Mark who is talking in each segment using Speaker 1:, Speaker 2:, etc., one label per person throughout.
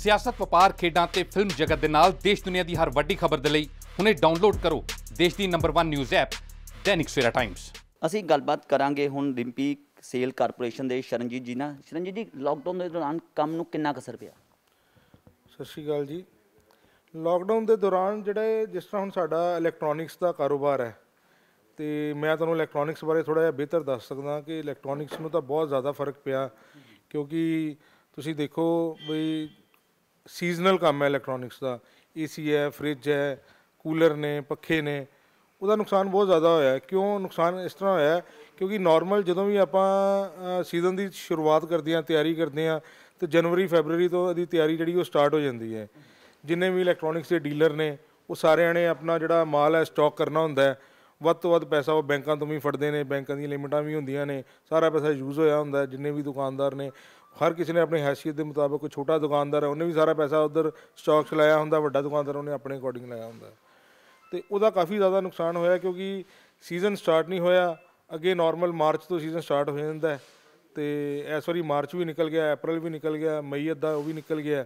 Speaker 1: ਸਿਆਸਤ ਵਪਾਰ ਖੇਡਾਂ ਤੇ ਫਿਲਮ ਜਗਤ ਦੇ ਨਾਲ ਦੇਸ਼ ਦੁਨੀਆ ਦੀ ਹਰ ਵੱਡੀ ਖਬਰ ਦੇ ਲਈ ਹੁਣੇ ਡਾਊਨਲੋਡ ਕਰੋ ਦੇਸ਼ ਦੀ number 1 news app Dainik Savera Times ਅਸੀਂ ਗੱਲਬਾਤ ਕਰਾਂਗੇ ਹੁਣ ਰਿੰਪੀ ਸੇਲ ਕਾਰਪੋਰੇਸ਼ਨ ਦੇ ਸ਼ਰਨਜੀਤ ਜੀ ਨਾਲ ਸ਼ਰਨਜੀਤ ਜੀ ਲਾਕਡਾਊਨ ਦੇ ਦੌਰਾਨ ਕੰਮ ਨੂੰ ਕਿੰਨਾ ਅਸਰ ਪਿਆ ਸਤਿ ਸ਼੍ਰੀ ਅਕਾਲ ਜੀ ਲਾਕਡਾਊਨ ਦੇ ਦੌਰਾਨ ਜਿਹੜੇ ਜਿਸ ਤਰ੍ਹਾਂ ਹੁਣ ਸਾਡਾ ਇਲੈਕਟ੍ਰੋਨਿਕਸ ਦਾ ਕਾਰੋਬਾਰ ਹੈ ਤੇ ਮੈਂ ਤੁਹਾਨੂੰ ਇਲੈਕਟ੍ਰੋਨਿਕਸ ਬਾਰੇ ਥੋੜਾ ਜਿਹਾ ਬਿਹਤਰ ਦੱਸ ਸਕਦਾ ਕਿ ਇਲੈਕਟ੍ਰੋਨਿਕਸ ਨੂੰ ਤਾਂ ਬਹੁਤ ਜ਼ਿਆਦਾ ਫਰਕ ਪਿਆ ਕਿਉਂਕਿ ਤੁਸੀਂ ਦੇਖੋ ਵੀ ਸੀਜ਼ਨਲ ਕੰਮ ਹੈ ਇਲੈਕਟ੍ਰੋਨਿਕਸ ਦਾ ਏਸੀ ਹੈ ਫ੍ਰਿਜ ਹੈ ਕੂਲਰ ਨੇ ਪੱਖੇ ਨੇ ਉਹਦਾ ਨੁਕਸਾਨ ਬਹੁਤ ਜ਼ਿਆਦਾ ਹੋਇਆ ਕਿਉਂ ਨੁਕਸਾਨ ਇਸ ਤਰ੍ਹਾਂ ਹੋਇਆ ਕਿਉਂਕਿ ਨਾਰਮਲ ਜਦੋਂ ਵੀ ਆਪਾਂ ਸੀਜ਼ਨ ਦੀ ਸ਼ੁਰੂਆਤ ਕਰਦੇ ਹਾਂ ਤਿਆਰੀ ਕਰਦੇ ਆ ਤੇ ਜਨਵਰੀ ਫੈਬਰੂਰੀ ਤੋਂ ਇਹਦੀ ਤਿਆਰੀ ਜਿਹੜੀ ਉਹ ਸਟਾਰਟ ਹੋ ਜਾਂਦੀ ਹੈ ਜਿੰਨੇ ਵੀ ਇਲੈਕਟ੍ਰੋਨਿਕਸ ਦੇ ਡੀਲਰ ਨੇ ਉਹ ਸਾਰਿਆਂ ਨੇ ਆਪਣਾ ਜਿਹੜਾ ਮਾਲ ਹੈ ਸਟਾਕ ਕਰਨਾ ਹੁੰਦਾ ਹੈ ਵੱਧ ਤੋਂ ਵੱਧ ਪੈਸਾ ਉਹ ਬੈਂਕਾਂ ਤੋਂ ਵੀ ਫੜਦੇ ਨੇ ਬੈਂਕਾਂ ਦੀਆਂ ਲਿਮਟਾਂ ਵੀ ਹੁੰਦੀਆਂ ਨੇ ਸਾਰਾ ਪੈਸਾ ਯੂਜ਼ ਹੋਇਆ ਹੁੰਦਾ ਜਿੰਨੇ ਵੀ ਦੁਕਾਨਦਾਰ ਨੇ ਹਰ ਕਿਸੇ ਨੇ ਆਪਣੀ ਹੈਸੀਅਤ ਦੇ ਮੁਤਾਬਕ ਕੋਈ ਛੋਟਾ ਦੁਕਾਨਦਾਰ ਹੈ ਉਹਨੇ ਵੀ ਸਾਰਾ ਪੈਸਾ ਉਧਰ ਸਟਾਕਸ ਲਾਇਆ ਹੁੰਦਾ ਵੱਡਾ ਦੁਕਾਨਦਾਰ ਉਹਨੇ ਆਪਣੇ ਅਕੋਰਡਿੰਗ ਲਾਇਆ ਹੁੰਦਾ ਤੇ ਉਹਦਾ ਕਾਫੀ ਜ਼ਿਆਦਾ ਨੁਕਸਾਨ ਹੋਇਆ ਕਿਉਂਕਿ ਸੀਜ਼ਨ ਸਟਾਰਟ ਨਹੀਂ ਹੋਇਆ ਅੱਗੇ ਨਾਰਮਲ ਮਾਰਚ ਤੋਂ ਸੀਜ਼ਨ ਸਟਾਰਟ ਹੋ ਜਾਂਦਾ ਤੇ ਇਸ ਵਾਰੀ ਮਾਰਚ ਵੀ ਨਿਕਲ ਗਿਆ ਅਪ੍ਰੈਲ ਵੀ ਨਿਕਲ ਗਿਆ ਮਈ ਅੱਧਾ ਉਹ ਵੀ ਨਿਕਲ ਗਿਆ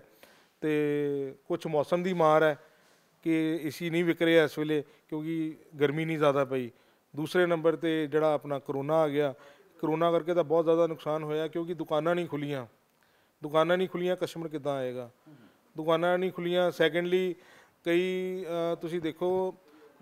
Speaker 1: ਤੇ ਕੁਝ ਮੌਸਮ ਦੀ ਮਾਰ ਹੈ ਕਿ ਇਸੀ ਨਹੀਂ ਵਿਕ ਰਿਹਾ ਇਸ ਵੇਲੇ ਕਿਉਂਕਿ ਗਰਮੀ ਨਹੀਂ ਜ਼ਿਆਦਾ ਪਈ ਦੂਸਰੇ ਨੰਬਰ ਤੇ ਜਿਹੜਾ ਆਪਣਾ ਕਰੋਨਾ ਆ ਗਿਆ ਕਰੋਨਾ ਕਰਕੇ ਤਾਂ ਬਹੁਤ ਜ਼ਿਆਦਾ ਨੁਕਸਾਨ ਹੋਇਆ ਕਿਉਂਕਿ ਦੁਕਾਨਾਂ ਨਹੀਂ ਖੁੱਲੀਆਂ ਦੁਕਾਨਾਂ ਨਹੀਂ ਖੁੱਲੀਆਂ ਕਸਟਮਰ ਕਿੱਦਾਂ ਆਏਗਾ ਦੁਕਾਨਾਂ ਨਹੀਂ ਖੁੱਲੀਆਂ ਸੈਕੰਡਲੀ ਕਈ ਤੁਸੀਂ ਦੇਖੋ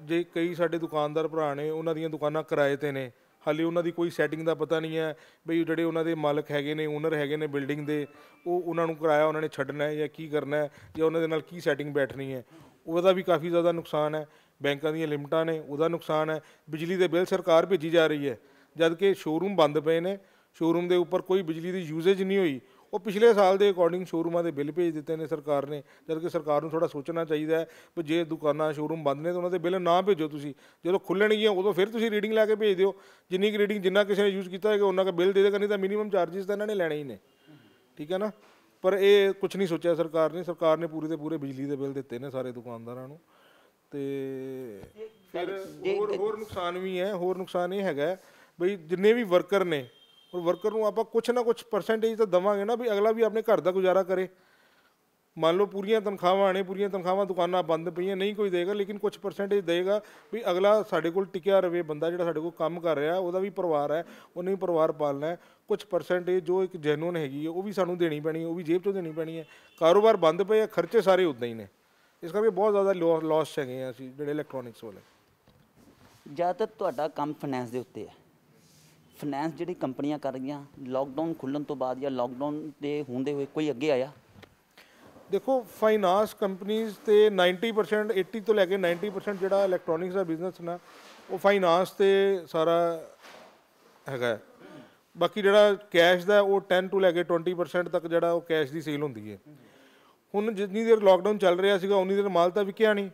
Speaker 1: ਜੇ ਕਈ ਸਾਡੇ ਦੁਕਾਨਦਾਰ ਭਰਾ ਨੇ ਉਹਨਾਂ ਦੀਆਂ ਦੁਕਾਨਾਂ ਕਿਰਾਏ ਤੇ ਨੇ ਹਾਲੇ ਉਹਨਾਂ ਦੀ ਕੋਈ ਸੈਟਿੰਗ ਦਾ ਪਤਾ ਨਹੀਂ ਹੈ ਬਈ ਜਿਹੜੇ ਉਹਨਾਂ ਦੇ ਮਾਲਕ ਹੈਗੇ ਨੇ ਓਨਰ ਹੈਗੇ ਨੇ ਬਿਲਡਿੰਗ ਦੇ ਉਹ ਉਹਨਾਂ ਨੂੰ ਕਿਰਾਇਆ ਉਹਨਾਂ ਨੇ ਛੱਡਣਾ ਹੈ ਜਾਂ ਕੀ ਕਰਨਾ ਹੈ ਜਾਂ ਉਹਨਾਂ ਦੇ ਨਾਲ ਕੀ ਸੈਟਿੰਗ ਬੈਠਣੀ ਹੈ ਉਹਦਾ ਵੀ ਕਾਫੀ ਜ਼ਿਆਦਾ ਨੁਕਸਾਨ ਹੈ ਬੈਂਕਾਂ ਦੀਆਂ ਲਿਮਟਾਂ ਨੇ ਉਹਦਾ ਨੁਕਸਾਨ ਹੈ ਬਿਜਲੀ ਦੇ ਬਿੱਲ ਸਰਕਾਰ ਭੇਜੀ ਜਾ ਰਹੀ ਹੈ ਜਦ ਕਿ ਸ਼ੋਰੂਮ ਬੰਦ ਪਏ ਨੇ ਸ਼ੋਰੂਮ ਦੇ ਉੱਪਰ ਕੋਈ ਬਿਜਲੀ ਦੀ ਯੂਸੇਜ ਨਹੀਂ ਹੋਈ ਉਹ ਪਿਛਲੇ ਸਾਲ ਦੇ ਅਕੋਰਡਿੰਗ ਸ਼ੋਰੂਮਾਂ ਦੇ ਬਿੱਲ ਭੇਜ ਦਿੱਤੇ ਨੇ ਸਰਕਾਰ ਨੇ ਜਦਕਿ ਸਰਕਾਰ ਨੂੰ ਥੋੜਾ ਸੋਚਣਾ ਚਾਹੀਦਾ ਹੈ ਕਿ ਜੇ ਦੁਕਾਨਾਂ ਸ਼ੋਰੂਮ ਬੰਦ ਨੇ ਤਾਂ ਉਹਨਾਂ ਦੇ ਬਿੱਲ ਨਾ ਭੇਜੋ ਤੁਸੀਂ ਜਦੋਂ ਖੁੱਲਣਗੀਆਂ ਉਦੋਂ ਫਿਰ ਤੁਸੀਂ ਰੀਡਿੰਗ ਲੈ ਕੇ ਭੇਜ ਦਿਓ ਜਿੰਨੀ ਕਿ ਰੀਡਿੰਗ ਜਿੰਨਾ ਕਿਸੇ ਨੇ ਯੂਜ਼ ਕੀਤਾ ਹੈਗਾ ਉਹਨਾਂ ਦਾ ਬਿੱਲ ਦੇ ਦੇਗਾ ਨਹੀਂ ਤਾਂ ਮਿਨੀਮਮ ਚਾਰजेस ਤਾਂ ਇਹਨਾਂ ਨੇ ਲੈਣੇ ਹੀ ਨੇ ਠੀਕ ਹੈ ਨਾ ਪਰ ਇਹ ਕੁਝ ਨਹੀਂ ਸੋਚਿਆ ਸਰਕਾਰ ਨੇ ਸਰਕਾਰ ਨੇ ਪੂਰੇ ਦੇ ਪੂਰੇ ਬਿਜਲੀ ਦੇ ਬਿੱਲ ਦਿੱਤੇ ਨੇ ਸਾਰੇ ਦੁਕਾਨਦਾਰਾਂ ਨੂੰ ਤੇ ਫਿਰ ਹੋਰ ਹੋਰ ਨੁਕਸਾਨ ਵੀ ਹੈ ਹੋਰ ਨੁਕਸਾਨ ਇਹ ਹੈਗਾ ਬਈ ਜਿੰਨੇ ਵੀ ਵਰਕਰ ਨੇ ਔਰ ਵਰਕਰ ਨੂੰ ਆਪਾਂ ਕੁਛ ਨਾ ਕੁਛ ਪਰਸੈਂਟੇਜ ਤਾਂ ਦਵਾਂਗੇ ਨਾ ਵੀ ਅਗਲਾ ਵੀ ਆਪਣੇ ਘਰ ਦਾ ਗੁਜ਼ਾਰਾ ਕਰੇ ਮੰਨ ਲਓ ਪੂਰੀਆਂ ਤਨਖਾਹਾਂ ਆਣੇ ਪੂਰੀਆਂ ਤਨਖਾਹਾਂ ਦੁਕਾਨਾਂ ਬੰਦ ਪਈਆਂ ਨਹੀਂ ਕੋਈ ਦੇਗਾ ਲੇਕਿਨ ਕੁਝ ਪਰਸੈਂਟੇਜ ਦੇਗਾ ਵੀ ਅਗਲਾ ਸਾਡੇ ਕੋਲ ਟਿਕਿਆ ਰਵੇ ਬੰਦਾ ਜਿਹੜਾ ਸਾਡੇ ਕੋਲ ਕੰਮ ਕਰ ਰਿਹਾ ਉਹਦਾ ਵੀ ਪਰਿਵਾਰ ਹੈ ਉਹਨੇ ਵੀ ਪਰਿਵਾਰ ਪਾਲਣਾ ਹੈ ਕੁਝ ਪਰਸੈਂਟੇਜ ਜੋ ਇੱਕ ਜੈਨੂਨ ਹੈਗੀ ਹੈ ਉਹ ਵੀ ਸਾਨੂੰ ਦੇਣੀ ਪੈਣੀ ਹੈ ਉਹ ਵੀ ਜੇਬ ਤੋਂ ਦੇਣੀ ਪੈਣੀ ਹੈ ਕਾਰੋਬਾਰ ਬੰਦ ਪਏ ਆ ਖਰਚੇ ਸਾਰੇ ਉਦਾਂ ਹੀ ਨੇ ਇਸ ਕਰਕੇ ਬਹੁਤ ਜ਼ਿਆਦਾ ਲਾਸ ਹੈਗੇ ਆ ਅਸੀਂ ਜਿਹੜੇ ਇਲੈਕਟ੍ਰੋਨਿਕਸ ਵਾਲੇ ਜਿਆਦਾ ਤੁਹਾਡਾ ਕੰਮ ਫਾਈਨੈਂਸ ਦੇ ਉੱਤੇ ਹੈ ਫਾਈਨੈਂਸ ਜਿਹੜੀ ਕੰਪਨੀਆਂ ਕਰ ਰਹੀਆਂ ਲਾਕਡਾਊਨ ਖੁੱਲਣ ਤੋਂ ਬਾਅਦ ਜਾਂ ਲਾਕਡਾਊਨ ਦੇ ਹੁੰਦੇ ਹੋਏ ਕੋਈ ਅੱਗੇ ਆਇਆ ਦੇਖੋ ਫਾਈਨਾਂਸ ਕੰਪਨੀਆਂ ਤੇ 90% 80 ਤੋਂ ਲੈ ਕੇ 90% ਜਿਹੜਾ ਇਲੈਕਟ੍ਰੋਨਿਕਸ ਦਾ ਬਿਜ਼ਨਸ ਨਾ ਉਹ ਫਾਈਨਾਂਸ ਤੇ ਸਾਰਾ ਹੈਗਾ ਬਾਕੀ ਜਿਹੜਾ ਕੈਸ਼ ਦਾ ਉਹ 10 ਤੋਂ ਲੈ ਕੇ 20% ਤੱਕ ਜਿਹੜਾ ਉਹ ਕੈਸ਼ ਦੀ ਸੇਲ ਹੁੰਦੀ ਹੈ ਹੁਣ ਜਿੰਨੀ ਦੇਰ ਲਾਕਡਾਊਨ ਚੱਲ ਰਿਹਾ ਸੀਗਾ ਉਨੀ ਦੇਰ ਮਾਲ ਤਾਂ ਵਿਕਿਆ ਨਹੀਂ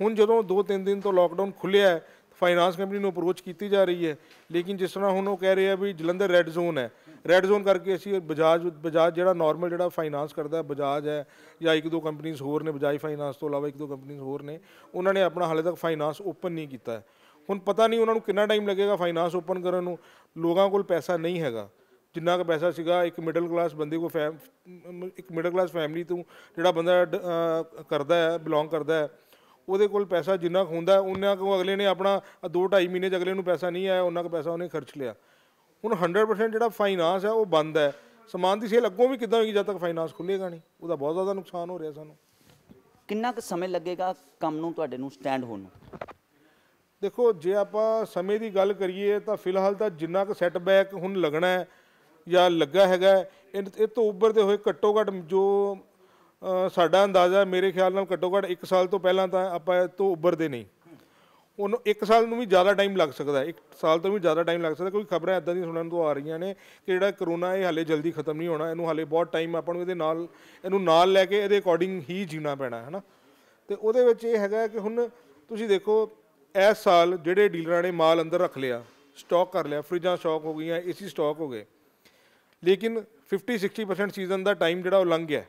Speaker 1: ਹੁਣ ਜਦੋਂ 2-3 ਦਿਨ ਤੋਂ ਲਾਕਡਾਊਨ ਖੁੱਲਿਆ ਫਾਈਨਾਂਸ ਕੰਪਨੀ ਨੂੰ ਅਪਰੋਚ ਕੀਤੀ ਜਾ ਰਹੀ ਹੈ ਲੇਕਿਨ ਜਿਸ ਤਰ੍ਹਾਂ ਹੁਣ ਉਹ ਕਹਿ ਰਹੇ ਆ ਵੀ ਜਲੰਧਰ ਰੈੱਡ ਜ਼ੋਨ ਹੈ ਰੈੱਡ ਜ਼ੋਨ ਕਰਕੇ ਅਸੀਂ ਬਜਾਜ ਬਜਾਜ ਜਿਹੜਾ ਨਾਰਮਲ ਜਿਹੜਾ ਫਾਈਨਾਂਸ ਕਰਦਾ ਬਜਾਜ ਹੈ ਜਾਂ ਇੱਕ ਦੋ ਕੰਪਨੀਆਂ ਹੋਰ ਨੇ ਬਜਾਜ ਫਾਈਨਾਂਸ ਤੋਂ ਇਲਾਵਾ ਇੱਕ ਦੋ ਕੰਪਨੀਆਂ ਹੋਰ ਨੇ ਉਹਨਾਂ ਨੇ ਆਪਣਾ ਹਾਲੇ ਤੱਕ ਫਾਈਨਾਂਸ ਓਪਨ ਨਹੀਂ ਕੀਤਾ ਹੁਣ ਪਤਾ ਨਹੀਂ ਉਹਨਾਂ ਨੂੰ ਕਿੰਨਾ ਟਾਈਮ ਲੱਗੇਗਾ ਫਾਈਨਾਂਸ ਓਪਨ ਕਰਨ ਨੂੰ ਲੋਕਾਂ ਕੋਲ ਪੈਸਾ ਨਹੀਂ ਹੈਗਾ ਜਿੰਨਾ ਕੁ ਪੈਸਾ ਸੀਗਾ ਇੱਕ ਮਿਡਲ ਕਲਾਸ ਬੰਦੇ ਕੋ ਇੱਕ ਮਿਡਲ ਕਲਾਸ ਫੈਮਿਲੀ ਤੋਂ ਜਿਹੜਾ ਬੰਦਾ ਕਰਦਾ ਹੈ ਬਿਲੋਂਗ ਕਰਦਾ ਹੈ ਉਹਦੇ ਕੋਲ ਪੈਸਾ ਜਿੰਨਾ ਹੁੰਦਾ ਉਹਨਾਂ ਕੋ ਅਗਲੇ ਨੇ ਆਪਣਾ 2-2.5 ਮਹੀਨੇ ਚ ਅਗਲੇ ਨੂੰ ਪੈਸਾ ਨਹੀਂ ਆਇਆ ਉਹਨਾਂ ਕੋ ਪੈਸਾ ਉਹਨੇ ਖਰਚ ਲਿਆ ਹੁਣ 100% ਜਿਹੜਾ ਫਾਈਨਾਂਸ ਹੈ ਉਹ ਬੰਦ ਹੈ ਸਮਾਨ ਦੀ ਸੇਲ ਅੱਗੋਂ ਵੀ ਕਿੱਦਾਂ ਹੋਏਗੀ ਜਦ ਤੱਕ ਫਾਈਨਾਂਸ ਖੁੱਲੇਗਾ ਨਹੀਂ ਉਹਦਾ ਬਹੁਤ ਜ਼ਿਆਦਾ ਨੁਕਸਾਨ ਹੋ ਰਿਹਾ ਸਾਨੂੰ ਕਿੰਨਾ ਕੁ ਸਮੇਂ ਲੱਗੇਗਾ ਕੰਮ ਨੂੰ ਤੁਹਾਡੇ ਨੂੰ ਸਟੈਂਡ ਹੋਣ ਨੂੰ ਦੇਖੋ ਜੇ ਆਪਾਂ ਸਮੇਂ ਦੀ ਗੱਲ ਕਰੀਏ ਤਾਂ ਫਿਲਹਾਲ ਤਾਂ ਜਿੰਨਾ ਕੁ ਸੈਟਬੈਕ ਹੁਣ ਲੱਗਣਾ ਹੈ ਜਾਂ ਲੱਗਾ ਹੈਗਾ ਇਹ ਤੋਂ ਉੱਪਰ ਦੇ ਹੋਏ ਘੱਟੋ ਘੱਟ ਜੋ ਸਾਡਾ ਅੰਦਾਜ਼ਾ ਮੇਰੇ ਖਿਆਲ ਨਾਲ ਘੱਟੋ ਘੱਟ 1 ਸਾਲ ਤੋਂ ਪਹਿਲਾਂ ਤਾਂ ਆਪਾਂ ਤੋਂ ਉੱਭਰਦੇ ਨਹੀਂ ਉਹਨੂੰ 1 ਸਾਲ ਨੂੰ ਵੀ ਜ਼ਿਆਦਾ ਟਾਈਮ ਲੱਗ ਸਕਦਾ ਹੈ 1 ਸਾਲ ਤੋਂ ਵੀ ਜ਼ਿਆਦਾ ਟਾਈਮ ਲੱਗ ਸਕਦਾ ਕਿਉਂਕਿ ਖਬਰਾਂ ਇਦਾਂ ਦੀ ਸੁਣਨ ਨੂੰ ਆ ਰਹੀਆਂ ਨੇ ਕਿ ਜਿਹੜਾ ਕਰੋਨਾ ਇਹ ਹਾਲੇ ਜਲਦੀ ਖਤਮ ਨਹੀਂ ਹੋਣਾ ਇਹਨੂੰ ਹਾਲੇ ਬਹੁਤ ਟਾਈਮ ਆਪਾਂ ਨੂੰ ਇਹਦੇ ਨਾਲ ਇਹਨੂੰ ਨਾਲ ਲੈ ਕੇ ਇਹਦੇ ਅਕੋਰਡਿੰਗ ਹੀ ਜੀਣਾ ਪੈਣਾ ਹੈ ਨਾ ਤੇ ਉਹਦੇ ਵਿੱਚ ਇਹ ਹੈਗਾ ਕਿ ਹੁਣ ਤੁਸੀਂ ਦੇਖੋ ਇਸ ਸਾਲ ਜਿਹੜੇ ਡੀਲਰਾਂ ਨੇ ਮਾਲ ਅੰਦਰ ਰੱਖ ਲਿਆ ਸਟਾਕ ਕਰ ਲਿਆ ਫ੍ਰਿਜਾਂ ਸਟਾਕ ਹੋ ਗਈਆਂ ਏਸੀ ਸਟਾਕ ਹੋ ਗਏ ਲੇਕਿਨ 50 60% ਸੀਜ਼ਨ ਦਾ ਟਾਈਮ ਜਿਹੜਾ ਉਹ ਲੰਘ ਗਿਆ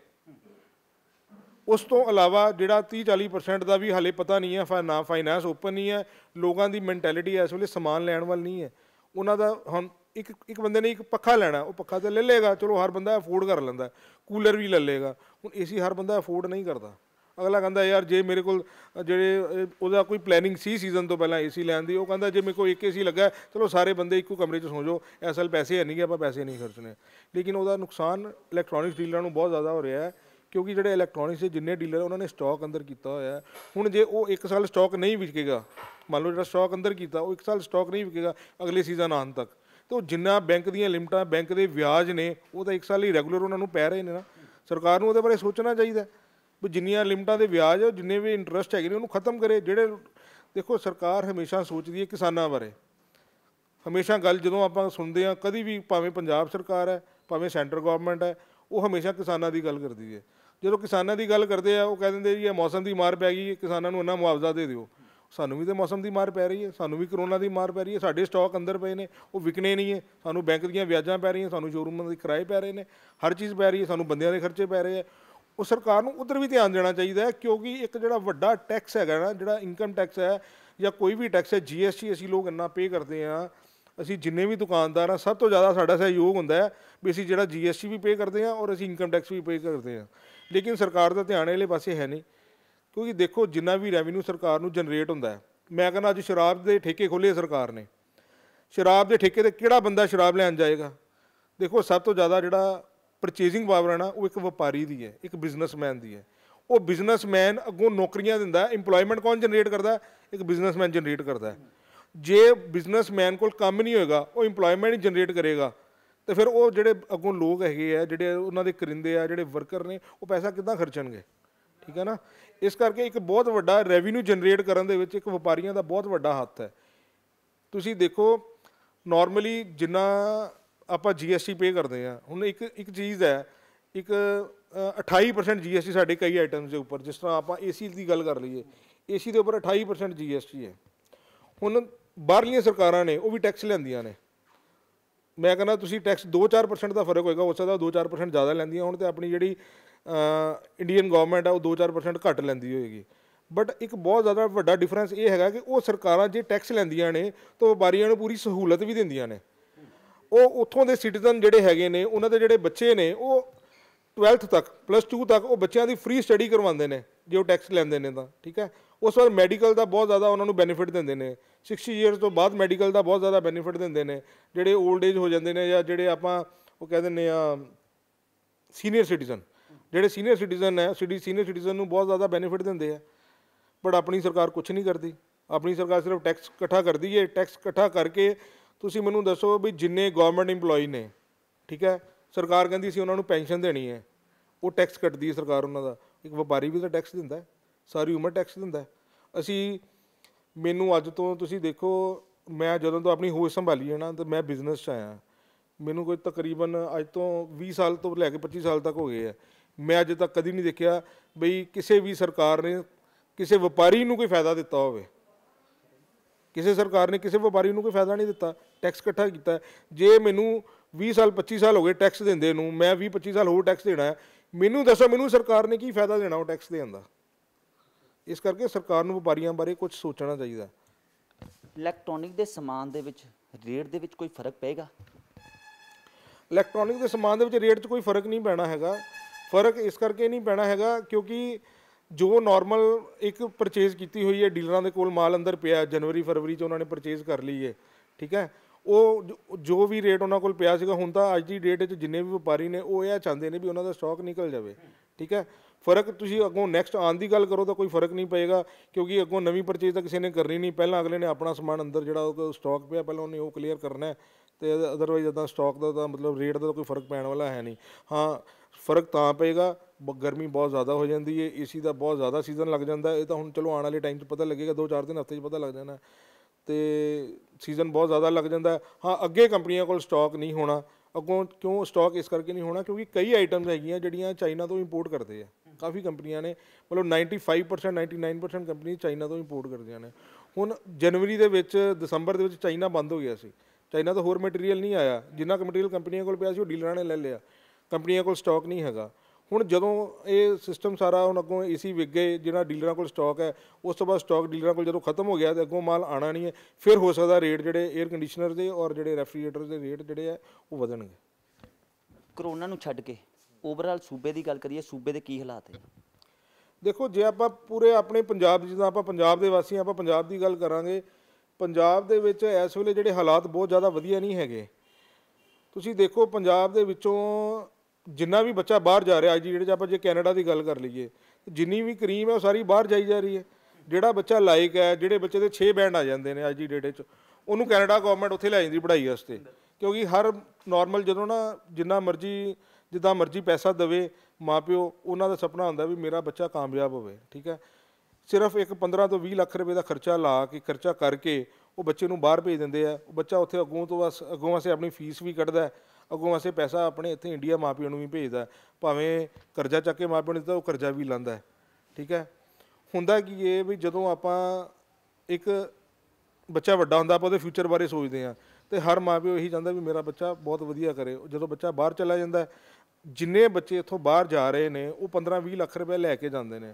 Speaker 1: ਉਸ ਤੋਂ ਇਲਾਵਾ ਜਿਹੜਾ 30 40% ਦਾ ਵੀ ਹਾਲੇ ਪਤਾ ਨਹੀਂ ਹੈ ਨਾ ਫਾਈਨਾਂਸ ਓਪਨ ਨਹੀਂ ਹੈ ਲੋਕਾਂ ਦੀ ਮੈਂਟੈਲਿਟੀ ਇਸ ਵੇਲੇ ਸਮਾਨ ਲੈਣ ਵਾਲ ਨਹੀਂ ਹੈ ਉਹਨਾਂ ਦਾ ਹੁਣ ਇੱਕ ਇੱਕ ਬੰਦੇ ਨੇ ਇੱਕ ਪੱਖਾ ਲੈਣਾ ਉਹ ਪੱਖਾ ਤੇ ਲੈ ਲੇਗਾ ਚਲੋ ਹਰ ਬੰਦਾ ਅਫੋਰਡ ਕਰ ਲੈਂਦਾ ਕੂਲਰ ਵੀ ਲੈ ਲੇਗਾ ਹੁਣ ਏਸੀ ਹਰ ਬੰਦਾ ਅਫੋਰਡ ਨਹੀਂ ਕਰਦਾ ਅਗਲਾ ਕਹਿੰਦਾ ਯਾਰ ਜੇ ਮੇਰੇ ਕੋਲ ਜਿਹੜੇ ਉਹਦਾ ਕੋਈ ਪਲੈਨਿੰਗ ਸੀ ਸੀਜ਼ਨ ਤੋਂ ਪਹਿਲਾਂ ਏਸੀ ਲੈਣ ਦੀ ਉਹ ਕਹਿੰਦਾ ਜੇ ਮੇਰੇ ਕੋਲ ਇੱਕ ਏਸੀ ਲੱਗਾ ਚਲੋ ਸਾਰੇ ਬੰਦੇ ਇੱਕੋ ਕਮਰੇ 'ਚ ਸੌ ਜਾਓ ਐਸਲ ਪੈਸੇ ਹੈ ਨਹੀਂ ਆਪਾਂ ਪੈਸੇ ਨਹੀਂ ਖਰਚਨੇ ਲੇਕਿਨ ਉਹਦਾ ਨੁਕਸਾਨ ਇਲੈਕਟ੍ਰੋਨਿਕਸ ਡੀਲਰਾਂ ਨੂੰ ਬਹੁਤ ਜ਼ਿਆਦਾ ਹੋ ਰਿਹਾ ਹੈ ਕਿਉਂਕਿ ਜਿਹੜੇ ਇਲੈਕਟ੍ਰੋਨਿਕਸ ਦੇ ਜਿੰਨੇ ਡੀਲਰ ਉਹਨਾਂ ਨੇ ਸਟਾਕ ਅੰਦਰ ਕੀਤਾ ਹੋਇਆ ਹੁਣ ਜੇ ਉਹ ਇੱਕ ਸਾਲ ਸਟਾਕ ਨਹੀਂ ਵਿਕੇਗਾ ਮੰਨ ਲਓ ਜਿਹੜਾ ਸਟਾਕ ਅੰਦਰ ਕੀਤਾ ਉਹ ਇੱਕ ਸਾਲ ਸਟਾਕ ਨਹੀਂ ਵਿਕੇਗਾ ਅਗਲੇ ਸੀਜ਼ਨ ਆਉਣ ਤੱਕ ਤੇ ਉਹ ਜਿੰਨਾ ਬੈਂਕ ਦੀਆਂ ਲਿਮਟਾਂ ਬੈਂਕ ਦੇ ਵਿਆਜ ਨੇ ਉਹ ਤਾਂ ਇੱਕ ਸਾਲ ਹੀ ਰੈਗੂਲਰ ਉਹਨਾਂ ਨੂੰ ਪੈ ਰਹੇ ਨੇ ਨਾ ਸਰਕਾਰ ਨੂੰ ਉਹਦੇ ਬਾਰੇ ਸੋਚਣਾ ਚਾਹੀਦਾ ਵੀ ਜਿੰਨੀਆਂ ਲਿਮਟਾਂ ਦੇ ਵਿਆਜ ਜਿੰਨੇ ਵੀ ਇੰਟਰਸਟ ਹੈਗੇ ਨੇ ਉਹਨੂੰ ਖਤਮ ਕਰੇ ਜਿਹੜੇ ਦੇਖੋ ਸਰਕਾਰ ਹਮੇਸ਼ਾ ਸੋਚਦੀ ਹੈ ਕਿਸਾਨਾਂ ਬਾਰੇ ਹਮੇਸ਼ਾ ਗੱਲ ਜਦੋਂ ਆਪਾਂ ਸੁਣਦੇ ਆ ਕਦੀ ਵੀ ਭਾਵੇਂ ਪੰਜਾਬ ਸਰਕਾਰ ਹੈ ਭਾਵੇਂ ਸੈਂਟਰ ਗਵਰਨਮੈਂਟ ਹੈ ਉਹ ਹਮੇਸ਼ਾ ਕਿਸਾਨਾਂ ਦੀ ਗੱਲ ਕਰਦੀ ਹੈ ਜਦੋਂ ਕਿਸਾਨਾਂ ਦੀ ਗੱਲ ਕਰਦੇ ਆ ਉਹ ਕਹਿ ਦਿੰਦੇ ਜੀ ਇਹ ਮੌਸਮ ਦੀ ਮਾਰ ਪੈ ਗਈ ਕਿਸਾਨਾਂ ਨੂੰ ਇੰਨਾ ਮੁਆਵਜ਼ਾ ਦੇ ਦਿਓ ਸਾਨੂੰ ਵੀ ਤੇ ਮੌਸਮ ਦੀ ਮਾਰ ਪੈ ਰਹੀ ਹੈ ਸਾਨੂੰ ਵੀ ਕਰੋਨਾ ਦੀ ਮਾਰ ਪੈ ਰਹੀ ਹੈ ਸਾਡੇ ਸਟਾਕ ਅੰਦਰ ਪਏ ਨੇ ਉਹ ਵਿਕਨੇ ਨਹੀਂ ਹੈ ਸਾਨੂੰ ਬੈਂਕ ਦੀਆਂ ਵਿਆਜਾਂ ਪੈ ਰਹੀਆਂ ਸਾਨੂੰ ਸ਼ੋਰੂਮਾਂ ਦੇ ਕਿਰਾਏ ਪੈ ਰਹੇ ਨੇ ਹਰ ਚੀਜ਼ ਪੈ ਰਹੀ ਹੈ ਸਾਨੂੰ ਬੰਦਿਆਂ ਦੇ ਖਰਚੇ ਪੈ ਰਹੇ ਆ ਉਹ ਸਰਕਾਰ ਨੂੰ ਉਧਰ ਵੀ ਧਿਆਨ ਦੇਣਾ ਚਾਹੀਦਾ ਹੈ ਕਿਉਂਕਿ ਇੱਕ ਜਿਹੜਾ ਵੱਡਾ ਟੈਕਸ ਹੈਗਾ ਨਾ ਜਿਹੜਾ ਇਨਕਮ ਟੈਕਸ ਹੈ ਜਾਂ ਕੋਈ ਵੀ ਟੈਕਸ ਹੈ ਜੀਐਸਟੀ ਅਸੀਂ ਲੋਕ ਇੰਨਾ ਪੇ ਕਰਦੇ ਆ ਅਸੀਂ ਜਿੰਨੇ ਵੀ ਦੁਕਾਨਦਾਰ ਆ ਸਭ ਤੋਂ ਜ਼ਿਆਦਾ ਸਾਡਾ ਸਹਿਯੋਗ ਹੁੰਦਾ ਹੈ ਵੀ ਅਸੀਂ ਜਿਹੜਾ ਜੀਐਸਟੀ ਵੀ ਪੇ ਕਰਦੇ ਆ ਔਰ ਅਸੀਂ ਇਨਕਮ ਟੈਕਸ ਵੀ ਪੇ ਕਰਦੇ ਆ ਲੇਕਿਨ ਸਰਕਾਰ ਦਾ ਧਿਆਨ ਇਹਲੇ ਪਾਸੇ ਹੈ ਨਹੀਂ ਕਿਉਂਕਿ ਦੇਖੋ ਜਿੰਨਾ ਵੀ ਰੈਵਨਿਊ ਸਰਕਾਰ ਨੂੰ ਜਨਰੇਟ ਹੁੰਦਾ ਮੈਂ ਕਹਿੰਦਾ ਅੱਜ ਸ਼ਰਾਬ ਦੇ ਠੇਕੇ ਖੋਲੇ ਸਰਕਾਰ ਨੇ ਸ਼ਰਾਬ ਦੇ ਠੇਕੇ ਤੇ ਕਿਹੜਾ ਬੰਦਾ ਸ਼ਰਾਬ ਲੈਣ ਜਾਏਗਾ ਦੇਖੋ ਸਭ ਤੋਂ ਜ਼ਿਆਦਾ ਜਿਹੜਾ ਪਰਚੇਜ਼ਿੰਗ ਪਾਵਰ ਹੈ ਨਾ ਉਹ ਇੱਕ ਵਪਾਰੀ ਦੀ ਹੈ ਇੱਕ ਬਿਜ਼ਨਸਮੈਨ ਦੀ ਹੈ ਉਹ ਬਿਜ਼ਨਸਮੈਨ ਅੱਗੋਂ ਨੌਕਰੀਆਂ ਦਿੰਦਾ ਏਮਪਲੋਇਮੈਂਟ ਕੌਣ ਜਨਰੇਟ ਕਰਦਾ ਇੱਕ ਬਿਜ਼ਨਸਮੈਨ ਜਨਰੇਟ ਕਰਦਾ ਜੇ ਬਿਜ਼ਨਸਮੈਨ ਕੋਲ ਕੰਮ ਨਹੀਂ ਹੋਏਗਾ ਉਹ ਏਮਪਲੋਇਮੈਂਟ ਜਨਰੇਟ ਕਰੇਗਾ ਤੇ ਫਿਰ ਉਹ ਜਿਹੜੇ ਅੱਗੋਂ ਲੋਕ ਹੈਗੇ ਆ ਜਿਹੜੇ ਉਹਨਾਂ ਦੇ ਕਰਿੰਦੇ ਆ ਜਿਹੜੇ ਵਰਕਰ ਨੇ ਉਹ ਪੈਸਾ ਕਿੱਦਾਂ ਖਰਚਣਗੇ ਠੀਕ ਹੈ ਨਾ ਇਸ ਕਰਕੇ ਇੱਕ ਬਹੁਤ ਵੱਡਾ ਰੈਵਨਿਊ ਜਨਰੇਟ ਕਰਨ ਦੇ ਵਿੱਚ ਇੱਕ ਵਪਾਰੀਆਂ ਦਾ ਬਹੁਤ ਵੱਡਾ ਹੱਥ ਹੈ ਤੁਸੀਂ ਦੇਖੋ ਨਾਰਮਲੀ ਜਿੰਨਾ ਆਪਾਂ ਜੀਐਸਟੀ ਪੇ ਕਰਦੇ ਆ ਹੁਣ ਇੱਕ ਇੱਕ ਚੀਜ਼ ਹੈ ਇੱਕ 28% ਜੀਐਸਟੀ ਸਾਡੇ ਕਈ ਆਈਟਮਸ ਦੇ ਉੱਪਰ ਜਿਸ ਤਰ੍ਹਾਂ ਆਪਾਂ ਏਸੀ ਦੀ ਗੱਲ ਕਰ ਲਈਏ ਏਸੀ ਦੇ ਉੱਪਰ 28% ਜੀਐਸਟੀ ਹੈ ਹੁਣ ਬਾਹਰਲੀਆਂ ਸਰਕਾਰਾਂ ਨੇ ਉਹ ਵੀ ਟੈਕਸ ਲੈਂਦੀਆਂ ਨੇ ਮੈਂ ਕਹਿੰਦਾ ਤੁਸੀਂ ਟੈਕਸ 2-4% ਦਾ ਫਰਕ ਹੋਏਗਾ ਹੋ ਸਕਦਾ 2-4% ਜ਼ਿਆਦਾ ਲੈਂਦੀਆਂ ਹੁਣ ਤੇ ਆਪਣੀ ਜਿਹੜੀ ਇੰਡੀਅਨ ਗਵਰਨਮੈਂਟ ਆ ਉਹ 2-4% ਘੱਟ ਲੈਂਦੀ ਹੋਏਗੀ ਬਟ ਇੱਕ ਬਹੁਤ ਜ਼ਿਆਦਾ ਵੱਡਾ ਡਿਫਰੈਂਸ ਇਹ ਹੈਗਾ ਕਿ ਉਹ ਸਰਕਾਰਾਂ ਜੇ ਟੈਕਸ ਲੈਂਦੀਆਂ ਨੇ ਤਾਂ ਵਪਾਰੀਆਂ ਨੂੰ ਪੂਰੀ ਸਹੂਲਤ ਵੀ ਦਿੰਦੀਆਂ ਨੇ ਉਹ ਉੱਥੋਂ ਦੇ ਸਿਟੀਜ਼ਨ ਜਿਹੜੇ ਹੈਗੇ ਨੇ ਉਹਨਾਂ ਦੇ ਜਿਹੜੇ ਬੱਚੇ ਨੇ ਉਹ 12th ਤੱਕ ਪਲੱਸ 2 ਤੱਕ ਉਹ ਬੱਚਿਆਂ ਦੀ ਫ੍ਰੀ ਸਟੱਡੀ ਕਰਵਾਉਂਦੇ ਨੇ ਜੇ ਉਹ ਟੈਕਸ ਲੈਂਦੇ ਨੇ ਤਾਂ ਠੀਕ ਹੈ ਉਸ ਵਾਰ ਮੈਡੀਕਲ ਦਾ ਬਹੁਤ ਜ਼ਿਆਦਾ ਉਹਨਾਂ ਨੂੰ ਬੈਨੀਫਿਟ ਦਿੰਦੇ ਨੇ 60 ਇਅਰਸ ਤੋਂ ਬਾਅਦ ਮੈਡੀਕਲ ਦਾ ਬਹੁਤ ਜ਼ਿਆਦਾ ਬੈਨੀਫਿਟ ਦਿੰਦੇ ਨੇ ਜਿਹੜੇ 올ਡ ਏਜ ਹੋ ਜਾਂਦੇ ਨੇ ਜਾਂ ਜਿਹੜੇ ਆਪਾਂ ਉਹ ਕਹਿ ਦਿੰਨੇ ਆ ਸੀਨੀਅਰ ਸਿਟੀਜ਼ਨ ਜਿਹੜੇ ਸੀਨੀਅਰ ਸਿਟੀਜ਼ਨ ਹੈ ਸਿਟੀ ਸੀਨੀਅਰ ਸਿਟੀਜ਼ਨ ਨੂੰ ਬਹੁਤ ਜ਼ਿਆਦਾ ਬੈਨੀਫਿਟ ਦਿੰਦੇ ਆ ਪਰ ਆਪਣੀ ਸਰਕਾਰ ਕੁਝ ਨਹੀਂ ਕਰਦੀ ਆਪਣੀ ਸਰਕਾਰ ਸਿਰਫ ਟੈਕਸ ਇਕੱਠਾ ਕਰਦੀ ਏ ਟੈਕਸ ਇਕੱਠਾ ਕਰਕੇ ਤੁਸੀਂ ਮੈਨੂੰ ਦੱਸੋ ਵੀ ਜਿੰਨੇ ਗਵਰਨਮੈਂਟ EMPLOYE ਨੇ ਠੀਕ ਹੈ ਸਰਕਾਰ ਕਹਿੰਦੀ ਸੀ ਉਹਨਾਂ ਨੂੰ ਪੈਨਸ਼ਨ ਦੇਣੀ ਹੈ ਉਹ ਟੈਕਸ ਕੱਟਦੀ ਹੈ ਸਰਕਾਰ ਉਹਨਾਂ ਦਾ ਇੱਕ ਵਪਾਰੀ ਵੀ ਤਾਂ ਟੈਕਸ ਦਿੰਦਾ ਹੈ ਸਾਰੀ ਉਮਰ ਟੈਕਸ ਦਿੰਦਾ ਹੈ ਅਸੀਂ ਮੈਨੂੰ ਅੱਜ ਤੋਂ ਤੁਸੀਂ ਦੇਖੋ ਮੈਂ ਜਦੋਂ ਤੋਂ ਆਪਣੀ ਹੋਸ਼ ਸੰਭਾਲੀ ਹੈ ਨਾ ਤੇ ਮੈਂ ਬਿਜ਼ਨਸ 'ਚ ਆਇਆ ਮੈਨੂੰ ਕੋਈ ਤਕਰੀਬਨ ਅੱਜ ਤੋਂ 20 ਸਾਲ ਤੋਂ ਲੈ ਕੇ 25 ਸਾਲ ਤੱਕ ਹੋ ਗਏ ਆ ਮੈਂ ਅੱਜ ਤੱਕ ਕਦੀ ਨਹੀਂ ਦੇਖਿਆ ਬਈ ਕਿਸੇ ਵੀ ਸਰਕਾਰ ਨੇ ਕਿਸੇ ਵਪਾਰੀ ਨੂੰ ਕੋਈ ਫਾਇਦਾ ਦਿੱਤਾ ਹੋਵੇ ਕਿਸੇ ਸਰਕਾਰ ਨੇ ਕਿਸੇ ਵਪਾਰੀ ਨੂੰ ਕੋਈ ਫਾਇਦਾ ਨਹੀਂ ਦਿੱਤਾ ਟੈਕਸ ਇਕੱਠਾ ਕੀਤਾ ਜੇ ਮੈਨੂੰ 20 ਸਾਲ 25 ਸਾਲ ਹੋ ਗਏ ਟੈਕਸ ਦਿੰਦੇ ਨੂੰ ਮੈਂ 20 25 ਸਾਲ ਹੋਰ ਟੈਕਸ ਦੇਣਾ ਮੈਨੂੰ ਦੱਸੋ ਮੈਨੂੰ ਸਰਕਾਰ ਨੇ ਕੀ ਫਾਇਦਾ ਦੇਣਾ ਉਹ ਟੈਕਸ ਦੇਣ ਦਾ ਇਸ ਕਰਕੇ ਸਰਕਾਰ ਨੂੰ ਵਪਾਰੀਆਂ ਬਾਰੇ ਕੁਝ ਸੋਚਣਾ ਚਾਹੀਦਾ ਇਲੈਕਟ੍ਰੋਨਿਕ ਦੇ ਸਮਾਨ ਦੇ ਵਿੱਚ ਰੇਟ ਦੇ ਵਿੱਚ ਕੋਈ ਫਰਕ ਪਏਗਾ ਇਲੈਕਟ੍ਰੋਨਿਕ ਦੇ ਸਮਾਨ ਦੇ ਵਿੱਚ ਰੇਟ 'ਚ ਕੋਈ ਫਰਕ ਨਹੀਂ ਪੈਣਾ ਹੈਗਾ ਫਰਕ ਇਸ ਕਰਕੇ ਨਹੀਂ ਪੈਣਾ ਹੈਗਾ ਕਿਉਂਕਿ ਜੋ ਨਾਰਮਲ ਇੱਕ ਪਰਚੇਜ਼ ਕੀਤੀ ਹੋਈ ਹੈ ਡੀਲਰਾਂ ਦੇ ਕੋਲ ਮਾਲ ਅੰਦਰ ਪਿਆ ਜਨਵਰੀ ਫਰਵਰੀ 'ਚ ਉਹਨਾਂ ਨੇ ਪਰਚੇਜ਼ ਕਰ ਲਈ ਹੈ ਠੀਕ ਹੈ ਉਹ ਜੋ ਵੀ ਰੇਟ ਉਹਨਾਂ ਕੋਲ ਪਿਆ ਸੀਗਾ ਹੁਣ ਤਾਂ ਅੱਜ ਦੀ ਡੇਟ 'ਚ ਜਿੰਨੇ ਵੀ ਵਪਾਰੀ ਨੇ ਉਹ ਇਹ ਚਾਹੁੰਦੇ ਨੇ ਵੀ ਉਹਨਾਂ ਦਾ ਸਟਾਕ ਨਿਕਲ ਜਾਵੇ ਠੀਕ ਹੈ ਫਰਕ ਤੁਸੀਂ ਅੱਗੋਂ ਨੈਕਸਟ ਆਨ ਦੀ ਗੱਲ ਕਰੋ ਤਾਂ ਕੋਈ ਫਰਕ ਨਹੀਂ ਪਏਗਾ ਕਿਉਂਕਿ ਅੱਗੋਂ ਨਵੀਂ ਪਰਚੇਜ਼ ਤਾਂ ਕਿਸੇ ਨੇ ਕਰਨੀ ਨਹੀਂ ਪਹਿਲਾਂ ਅਗਲੇ ਨੇ ਆਪਣਾ ਸਮਾਨ ਅੰਦਰ ਜਿਹੜਾ ਉਹ ਸਟਾਕ ਪਿਆ ਪਹਿਲਾਂ ਉਹਨੇ ਉਹ ਕਲੀਅਰ ਕਰਨਾ ਹੈ ਤੇ ਅਦਰਵਾਈਜ਼ ਜਦੋਂ ਸਟਾਕ ਦਾ ਤਾਂ ਮਤਲਬ ਰੇਟ ਦਾ ਕੋਈ ਫਰਕ ਪੈਣ ਵਾਲਾ ਹੈ ਨਹੀਂ ਹਾਂ ਫਰਕ ਤਾਂ ਪਏਗਾ ਗਰਮੀ ਬਹੁਤ ਜ਼ਿਆਦਾ ਹੋ ਜਾਂਦੀ ਹੈ ਏਸੀ ਦਾ ਬਹੁਤ ਜ਼ਿਆਦਾ ਸੀਜ਼ਨ ਲੱਗ ਜਾਂਦਾ ਇਹ ਤਾਂ ਹੁਣ ਚਲੋ ਆਉਣ ਵਾਲੇ ਟਾਈਮ 'ਚ ਪਤਾ ਲੱਗੇਗਾ 2-4 ਦਿਨ ਹਫਤੇ 'ਚ ਪਤਾ ਲੱਗ ਜਾਣਾ ਤੇ ਸੀਜ਼ਨ ਬਹੁਤ ਜ਼ਿਆਦਾ ਲੱਗ ਜਾਂਦਾ ਹਾਂ ਅੱਗੇ ਕੰਪਨੀਆਂ ਕੋਲ ਸਟਾਕ ਨਹੀਂ ਹੋਣਾ ਅਗੋਂ ਕਿਉਂ ਸਟਾਕ ਇਸ ਕਰਕੇ ਨਹੀਂ ਹੋਣਾ ਕਿਉਂਕਿ ਕਈ ਆਈਟਮਸ ਹੈਗੀਆਂ ਜਿਹੜੀਆਂ ਚਾਈਨਾ ਤੋਂ ਇੰਪੋਰਟ ਕਰਦੇ ਆ ਕਾਫੀ ਕੰਪਨੀਆਂ ਨੇ ਮਤਲਬ 95% 99% ਕੰਪਨੀ ਚਾਈਨਾ ਤੋਂ ਇੰਪੋਰਟ ਕਰਦੀਆਂ ਨੇ ਹੁਣ ਜਨਵਰੀ ਦੇ ਵਿੱਚ ਦਸੰਬਰ ਦੇ ਵਿੱਚ ਚਾਈਨਾ ਬੰਦ ਹੋ ਗਿਆ ਸੀ ਚਾਈਨਾ ਤੋਂ ਹੋਰ ਮਟੀਰੀਅਲ ਨਹੀਂ ਆਇਆ ਜਿੰਨਾ ਕੁ ਮਟੀਰੀਅਲ ਕੰਪਨੀਆਂ ਕੋਲ ਪਿਆ ਸੀ ਉਹ ਡੀਲਰਾਂ ਨੇ ਲੈ ਲਿਆ ਕੰਪਨੀਆਂ ਕੋਲ ਸਟਾਕ ਨਹੀਂ ਹੈਗਾ ਹੁਣ ਜਦੋਂ ਇਹ ਸਿਸਟਮ ਸਾਰਾ ਹੁਣ ਅੱਗੋਂ ਏਸੀ ਵਿਗ ਗਏ ਜਿਹੜਾ ਡੀਲਰਾਂ ਕੋਲ ਸਟਾਕ ਹੈ ਉਸ ਤੋਂ ਬਾਅਦ ਸਟਾਕ ਡੀਲਰਾਂ ਕੋਲ ਜਦੋਂ ਖਤਮ ਹੋ ਗਿਆ ਤੇ ਅੱਗੋਂ ਮਾਲ ਆਣਾ ਨਹੀਂ ਹੈ ਫਿਰ ਹੋ ਸਕਦਾ ਰੇਟ ਜਿਹੜੇ 에ਅਰ ਕੰਡੀਸ਼ਨਰ ਦੇ ਔਰ ਜਿਹੜੇ ਰੈਫਰੀਜਰੇਟਰ ਦੇ ਰੇਟ ਜਿਹੜੇ ਆ ਉਹ ਵਧਣਗੇ ਕਰੋਨਾ ਨੂੰ ਛੱਡ ਕੇ ਓਵਰਆਲ ਸੂਬੇ ਦੀ ਗੱਲ ਕਰੀਏ ਸੂਬੇ ਦੇ ਕੀ ਹਾਲਾਤ ਹੈ ਦੇਖੋ ਜੇ ਆਪਾਂ ਪੂਰੇ ਆਪਣੇ ਪੰਜਾਬ ਜਿੱਦਾਂ ਆਪਾਂ ਪੰਜਾਬ ਦੇ ਵਾਸੀ ਆਪਾਂ ਪੰਜਾਬ ਦੀ ਗੱਲ ਕਰਾਂਗੇ ਪੰਜਾਬ ਦੇ ਵਿੱਚ ਇਸ ਵੇਲੇ ਜਿਹੜੇ ਹਾਲਾਤ ਬਹੁਤ ਜ਼ਿਆਦਾ ਵਧੀਆ ਨਹੀਂ ਹੈਗੇ ਤੁਸੀਂ ਦੇਖੋ ਪੰਜਾਬ ਦੇ ਵਿੱਚੋਂ ਜਿੰਨਾ ਵੀ ਬੱਚਾ ਬਾਹਰ ਜਾ ਰਿਹਾ ਅੱਜ ਜਿਹੜੇ ਆਪਾਂ ਜੇ ਕੈਨੇਡਾ ਦੀ ਗੱਲ ਕਰ ਲਈਏ ਜਿੰਨੀ ਵੀ ਕਰੀਮ ਹੈ ਉਹ ਸਾਰੀ ਬਾਹਰ ਜਾਈ ਜਾ ਰਹੀ ਹੈ ਜਿਹੜਾ ਬੱਚਾ ਲਾਇਕ ਹੈ ਜਿਹੜੇ ਬੱਚੇ ਦੇ 6 ਬੈਂਡ ਆ ਜਾਂਦੇ ਨੇ ਅੱਜ ਦੀ ਡੇਟ 'ਚ ਉਹਨੂੰ ਕੈਨੇਡਾ ਗਵਰਨਮੈਂਟ ਉੱਥੇ ਲੈ ਜਾਂਦੀ ਪੜ੍ਹਾਈ ਵਾਸਤੇ ਕਿਉਂਕਿ ਹਰ ਨਾਰਮਲ ਜਦੋਂ ਨਾ ਜਿੰਨਾ ਮਰਜ਼ੀ ਜਿੱਦਾਂ ਮਰਜ਼ੀ ਪੈਸਾ ਦੇਵੇ ਮਾਪਿਓ ਉਹਨਾਂ ਦਾ ਸੁਪਨਾ ਹੁੰਦਾ ਵੀ ਮੇਰਾ ਬੱਚਾ ਕਾਮਯਾਬ ਹੋਵੇ ਠੀਕ ਹੈ ਸਿਰਫ ਇੱਕ 15 ਤੋਂ 20 ਲੱਖ ਰੁਪਏ ਦਾ ਖਰਚਾ ਲਾ ਕੇ ਖਰਚਾ ਕਰਕੇ ਉਹ ਬੱਚੇ ਨੂੰ ਬਾਹਰ ਭੇਜ ਦਿੰਦੇ ਆ ਉਹ ਬੱਚਾ ਉੱਥੇ ਅਗੋਂ ਤੋਂ ਬਸ ਅਗੋਂ ਵਾਸਤੇ ਆਪਣੀ ਫੀਸ ਵੀ ਕੱਢਦਾ ਅਗੋਂ ਵਾਸਤੇ ਪੈਸਾ ਆਪਣੇ ਇੱਥੇ ਇੰਡੀਆ ਮਾਪਿਓ ਨੂੰ ਵੀ ਭੇਜਦਾ ਭਾਵੇਂ ਕਰਜ਼ਾ ਚੱਕ ਕੇ ਮਾਪਿਓ ਨੂੰ ਦਿੱਤਾ ਉਹ ਕਰਜ਼ਾ ਵੀ ਲਾਂਦਾ ਠੀਕ ਹੈ ਹੁੰਦਾ ਕੀ ਇਹ ਵੀ ਜਦੋਂ ਆਪਾਂ ਇੱਕ ਬੱਚਾ ਵੱਡਾ ਹੁੰਦਾ ਆਪਾਂ ਉਹਦੇ ਫਿਊਚਰ ਬਾਰੇ ਸੋਚਦੇ ਆ ਤੇ ਹਰ ਮਾਪਿਓ ਇਹੀ ਚਾਹੁੰਦਾ ਵੀ ਮੇਰਾ ਬੱਚਾ ਬਹੁਤ ਵਧੀਆ ਕਰੇ ਜਦੋਂ ਬੱਚਾ ਬਾਹਰ ਚਲਾ ਜਾਂਦਾ ਜਿੰਨੇ ਬੱਚੇ ਇੱਥੋਂ ਬਾਹਰ ਜਾ ਰਹੇ ਨੇ ਉਹ 15-20 ਲੱਖ ਰੁਪਏ ਲੈ ਕੇ ਜਾਂਦੇ ਨੇ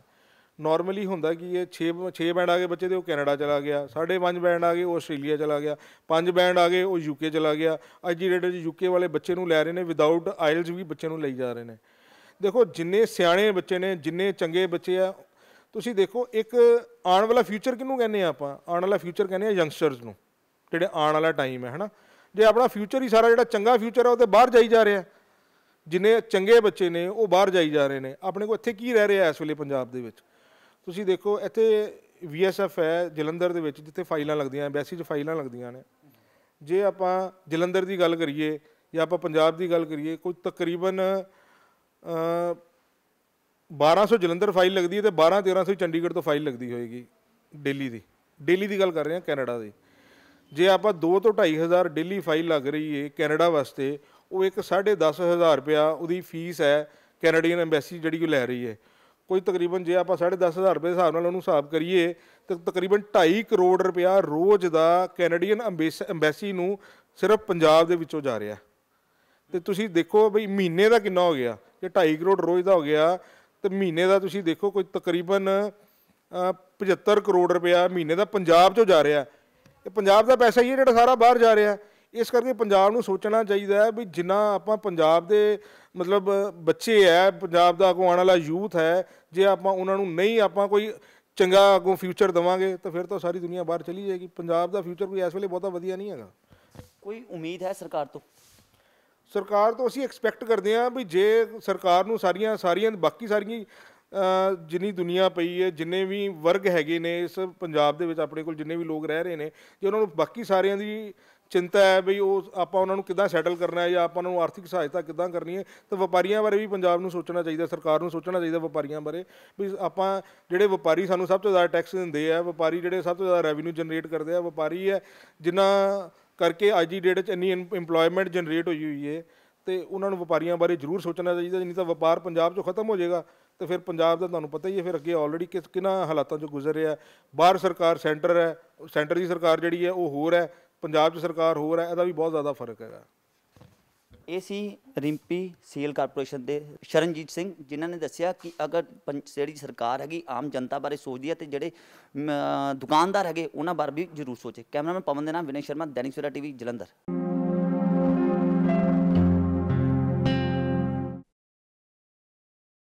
Speaker 1: ਨਾਰਮਲੀ ਹੁੰਦਾ ਕਿ ਇਹ 6 6 ਬੈਂਡ ਆ ਗਏ ਬੱਚੇ ਦੇ ਉਹ ਕੈਨੇਡਾ ਚਲਾ ਗਿਆ 5.5 ਬੈਂਡ ਆ ਗਏ ਉਹ ਆਸਟ੍ਰੇਲੀਆ ਚਲਾ ਗਿਆ 5 ਬੈਂਡ ਆ ਗਏ ਉਹ ਯੂਕੇ ਚਲਾ ਗਿਆ ਅੱਜ ਦੀ ਡੇਟ 'ਚ ਯੂਕੇ ਵਾਲੇ ਬੱਚੇ ਨੂੰ ਲੈ ਰਹੇ ਨੇ ਵਿਦਆਊਟ ਆਇਲਸ ਵੀ ਬੱਚੇ ਨੂੰ ਲਈ ਜਾ ਰਹੇ ਨੇ ਦੇਖੋ ਜਿੰਨੇ ਸਿਆਣੇ ਬੱਚੇ ਨੇ ਜਿੰਨੇ ਚੰਗੇ ਬੱਚੇ ਆ ਤੁਸੀਂ ਦੇਖੋ ਇੱਕ ਆਉਣ ਵਾਲਾ ਫਿਊਚਰ ਕਿਹਨੂੰ ਕਹਿੰਦੇ ਆ ਆਪਾਂ ਆਉਣ ਵਾਲਾ ਫਿਊਚਰ ਕਹਿੰਦੇ ਆ ਯੰਗਸਟਰਸ ਨੂੰ ਜਿਹੜੇ ਆਉਣ ਵਾਲਾ ਟਾਈਮ ਹੈ ਹਨਾ ਜੇ ਆਪਣਾ ਫਿਊਚਰ ਹੀ ਸਾਰਾ ਜਿਹੜਾ ਚੰਗਾ ਫਿਊਚਰ ਹੈ ਉਹ ਤੇ ਬਾਹਰ ਜਾਈ ਜਾ ਰਿਹਾ ਜਿੰਨੇ ਚੰਗੇ ਬੱਚੇ ਨੇ ਉਹ ਬਾਹਰ ਜਾਈ ਜਾ ਰਹੇ ਨੇ ਆਪਣੇ ਕੋ ਇੱਥੇ ਕੀ ਰਹਿ ਰਿਹਾ ਇਸ ਵੇਲੇ ਪੰਜਾਬ ਦੇ ਵਿੱਚ ਤੁਸੀਂ ਦੇਖੋ ਇੱਥੇ ਵੀਐਸਐਫ ਹੈ ਜਲੰਧਰ ਦੇ ਵਿੱਚ ਜਿੱਥੇ ਫਾਈਲਾਂ ਲੱਗਦੀਆਂ ਐਮਬੈਸੀ 'ਚ ਫਾਈਲਾਂ ਲੱਗਦੀਆਂ ਨੇ ਜੇ ਆਪਾਂ ਜਲੰਧਰ ਦੀ ਗੱਲ ਕਰੀਏ ਜਾਂ ਆਪਾਂ ਪੰਜਾਬ ਦੀ ਗੱਲ ਕਰੀਏ ਕੋਈ ਤਕਰੀਬਨ 1200 ਜਲੰਧਰ ਫਾਈਲ ਲੱਗਦੀ ਹੈ ਤੇ 12 1300 ਚੰਡੀਗੜ੍ਹ ਤੋਂ ਫਾਈਲ ਲੱਗਦੀ ਹੋਏਗੀ ਦਿੱਲੀ ਦੀ ਦਿੱਲੀ ਦੀ ਗੱਲ ਕਰ ਰਹੇ ਹਾਂ ਕੈਨੇਡਾ ਦੀ ਜੇ ਆਪਾਂ 2 ਤੋਂ 2500 ਦਿੱਲੀ ਫਾਈਲ ਲੱਗ ਰਹੀ ਹੈ ਕੈਨੇਡਾ ਵਾਸਤੇ ਉਹ ਇੱਕ ਹਜ਼ਾਰ ਰੁਪਿਆ ਉਹਦੀ ਫੀਸ ਹੈ ਕੈਨੇਡੀਅਨ ਐਮਬੈਸੀ ਜਿਹੜੀ ਉਹ ਲੈ ਰਹੀ ਹੈ ਕੋਈ ਤਕਰੀਬਨ ਜੇ ਆਪਾਂ ਹਜ਼ਾਰ ਰੁਪਏ ਦੇ ਹਿਸਾਬ ਨਾਲ ਉਹਨੂੰ ਹਿਸਾਬ ਕਰੀਏ ਤਾਂ ਤਕਰੀਬਨ 2.5 ਕਰੋੜ ਰੁਪਿਆ ਰੋਜ਼ ਦਾ ਕੈਨੇਡੀਅਨ ਐਮਬੈਸੀ ਨੂੰ ਸਿਰਫ ਪੰਜਾਬ ਦੇ ਵਿੱਚੋਂ ਜਾ ਰਿਹਾ ਤੇ ਤੁਸੀਂ ਦੇਖੋ ਬਈ ਮਹੀਨੇ ਦਾ ਕਿੰਨਾ ਹੋ ਗਿਆ ਜੇ 2.5 ਕਰੋੜ ਰੋਜ਼ ਦਾ ਹੋ ਗਿਆ ਤੇ ਮਹੀਨੇ ਦਾ ਤੁਸੀਂ ਦੇਖੋ ਕੋਈ ਤਕਰੀਬਨ 75 ਕਰੋੜ ਰੁਪਿਆ ਮਹੀਨੇ ਦਾ ਪੰਜਾਬ ਚੋਂ ਜਾ ਰਿਹਾ ਇਹ ਪੰਜਾਬ ਦਾ ਪੈਸਾ ਹੀ ਹੈ ਜਿਹੜਾ ਸਾਰਾ ਬਾਹਰ ਜਾ ਰਿਹਾ ਇਸ ਕਰਕੇ ਪੰਜਾਬ ਨੂੰ ਸੋਚਣਾ ਚਾਹੀਦਾ ਹੈ ਵੀ ਜਿੰਨਾ ਆਪਾਂ ਪੰਜਾਬ ਦੇ ਮਤਲਬ ਬੱਚੇ ਹੈ ਪੰਜਾਬ ਦਾ ਕੋ ਆਉਣ ਵਾਲਾ ਯੂਥ ਹੈ ਜੇ ਆਪਾਂ ਉਹਨਾਂ ਨੂੰ ਨਹੀਂ ਆਪਾਂ ਕੋਈ ਚੰਗਾ ਅਗੋ ਫਿਊਚਰ ਦਵਾਂਗੇ ਤਾਂ ਫਿਰ ਤਾਂ ਸਾਰੀ ਦੁਨੀਆ ਬਾਹਰ ਚਲੀ ਜਾਏਗੀ ਪੰਜਾਬ ਦਾ ਫਿਊਚਰ ਕੋਈ ਇਸ ਵੇਲੇ ਬਹੁਤਾ ਵਧੀਆ ਨਹੀਂ ਹੈਗਾ ਕੋਈ ਉਮੀਦ ਹੈ ਸਰਕਾਰ ਤੋਂ ਸਰਕਾਰ ਤੋਂ ਅਸੀਂ ਐਕਸਪੈਕਟ ਕਰਦੇ ਹਾਂ ਵੀ ਜੇ ਸਰਕਾਰ ਨੂੰ ਸਾਰੀਆਂ ਸਾਰੀਆਂ ਬਾਕੀ ਸਾਰੀਆਂ ਜਿੰਨੀ ਦੁਨੀਆ ਪਈ ਹੈ ਜਿੰਨੇ ਵੀ ਵਰਗ ਹੈਗੇ ਨੇ ਇਸ ਪੰਜਾਬ ਦੇ ਵਿੱਚ ਆਪਣੇ ਕੋਲ ਜਿੰਨੇ ਵੀ ਲੋਕ ਰਹਿ ਰਹੇ ਨੇ ਜੇ ਉਹਨਾਂ ਨੂੰ ਬਾਕੀ ਸਾਰਿਆਂ ਦੀ ਚਿੰਤਾ ਹੈ ਵੀ ਉਹ ਆਪਾਂ ਉਹਨਾਂ ਨੂੰ ਕਿੱਦਾਂ ਸੈਟਲ ਕਰਨਾ ਹੈ ਜਾਂ ਆਪਾਂ ਉਹਨਾਂ ਨੂੰ ਆਰਥਿਕ ਸਹਾਇਤਾ ਕਿੱਦਾਂ ਕਰਨੀ ਹੈ ਤਾਂ ਵਪਾਰੀਆਂ ਬਾਰੇ ਵੀ ਪੰਜਾਬ ਨੂੰ ਸੋਚਣਾ ਚਾਹੀਦਾ ਸਰਕਾਰ ਨੂੰ ਸੋਚਣਾ ਚਾਹੀਦਾ ਵਪਾਰੀਆਂ ਬਾਰੇ ਵੀ ਆਪਾਂ ਜਿਹੜੇ ਵਪਾਰੀ ਸਾਨੂੰ ਸਭ ਤੋਂ ਜ਼ਿਆਦਾ ਟੈਕਸ ਦਿੰਦੇ ਆ ਵਪਾਰੀ ਜਿਹੜੇ ਸਭ ਤੋਂ ਜ਼ਿਆਦਾ ਰੈਵਨਿਊ ਜਨਰੇਟ ਕਰਦੇ ਆ ਵਪਾਰੀ ਹੈ ਜਿਨ੍ਹਾਂ ਕਰਕੇ ਅੱਜ ਦੀ ਡੇਟ 'ਚ ਇੰਨੀ ਇੰਪਲੋਇਮੈਂਟ ਜਨਰੇਟ ਹੋਈ ਹੋਈ ਹੈ ਤੇ ਉਹਨਾਂ ਨੂੰ ਵਪਾਰੀਆਂ ਬਾਰੇ ਜ਼ਰੂਰ ਸੋਚਣਾ ਚਾਹੀਦਾ ਨਹੀਂ ਤਾਂ ਵਪਾਰ ਪੰਜਾਬ 'ਚੋਂ ਖਤਮ ਹੋ ਜਾਏਗਾ ਤੇ ਫਿਰ ਪੰਜਾਬ ਦਾ ਤੁਹਾਨੂੰ ਪਤਾ ਹੀ ਹੈ ਫਿਰ ਅੱਗੇ ਆਲਰੇਡੀ ਕਿਸ ਕਿਨਾਂ ਹਾਲਾਤਾਂ 'ਚੋਂ ਗੁਜ਼ਰ ਰਿਹਾ ਬਾਹਰ ਸਰਕਾਰ ਸੈਂਟਰ ਹੈ ਸੈਂਟਰ ਦੀ ਸਰਕਾਰ ਜਿਹੜੀ ਹੈ ਉਹ ਹੋਰ ਹੈ ਪੰਜਾਬ 'ਚ ਸਰਕਾਰ ਹੋਰ ਹੈ ਇਹਦਾ ਵੀ ਬਹੁਤ ਜ਼ਿਆਦਾ ਫਰਕ ਹੈਗਾ ਇਹ ਸੀ ਰਿੰਪੀ ਸੀਲ ਕਾਰਪੋਰੇਸ਼ਨ ਦੇ ਸ਼ਰਨਜੀਤ ਸਿੰਘ ਜਿਨ੍ਹਾਂ ਨੇ ਦੱਸਿਆ ਕਿ ਅਗਰ ਜਿਹੜੀ ਸਰਕਾਰ ਹੈਗੀ ਆਮ ਜਨਤਾ ਬਾਰੇ ਸੋਚਦੀ ਹੈ ਤੇ ਜਿਹੜੇ ਦੁਕਾਨਦਾਰ ਹੈਗੇ ਉਹਨਾਂ ਬਾਰੇ ਵੀ ਜ਼ਰੂਰ ਸੋਚੇ ਕੈਮਰਾਮੈਨ ਪਵਨ ਦੇ ਨਾਮ ਵਿਨੇ ਸ਼ਰਮਾ ਦੈਨਿਕ ਸਵੇਰਾ ਟੀਵੀ ਜਲੰਧਰ